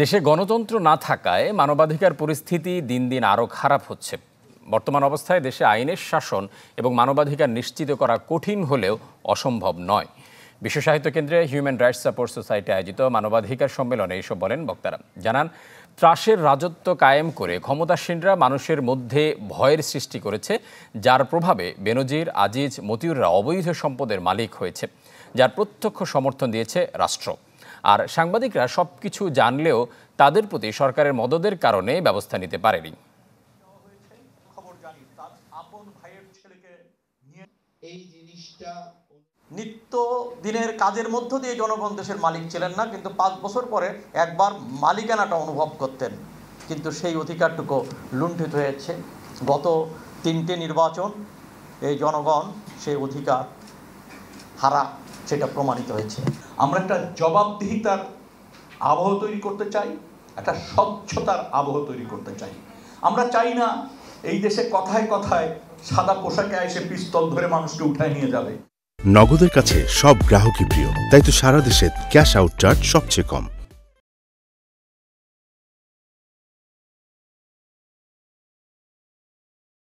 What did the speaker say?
দেশে গণতন্ত্র না থাকায় মানবাধিকার পরিস্থিতি দিন দিন আরও খারাপ হচ্ছে বর্তমান অবস্থায় দেশে আইনের শাসন এবং মানবাধিকার নিশ্চিত করা কঠিন হলেও অসম্ভব নয় বিশ্ব সাহিত্য কেন্দ্রে হিউম্যান রাইটস সাপোর্ট সোসাইটি আয়োজিত মানবাধিকার সম্মেলনে এইসব বলেন বক্তারা জানান ত্রাসের রাজত্ব কায়েম করে ক্ষমতাসীনরা মানুষের মধ্যে ভয়ের সৃষ্টি করেছে যার প্রভাবে বেনজির আজিজ মতিউররা অবৈধ সম্পদের মালিক হয়েছে যার প্রত্যক্ষ সমর্থন দিয়েছে রাষ্ট্র আর সাংবাদিকরা সব কিছু জানলেও তাদের প্রতি সরকারের মদদের কারণে ব্যবস্থা নিতে পারেনি নিত্য দিনের কাজের মধ্য দিয়ে জনগণ দেশের মালিক ছিলেন না কিন্তু পাঁচ বছর পরে একবার মালিকানাটা অনুভব করতেন কিন্তু সেই অধিকারটুকু লুণ্ঠিত হয়েছে গত তিনটে নির্বাচন এই জনগণ সেই অধিকার হারা সেটা প্রমাণিত হয়েছে আমরা একটা জবাবদিহিতার আবহ তৈরি করতে চাই একটা স্বচ্ছতার আবহ তৈরি করতে চাই আমরা চাই না এই দেশে কথায় কথায় সাদা পোশাকে এসে পিস্তল ধরে মানুষকে উঠায় নিয়ে যাবে নগদের কাছে সব গ্রাহকই প্রিয় তাই তো সারা দেশে ক্যাশ আউট চার্জ সবচেয়ে কম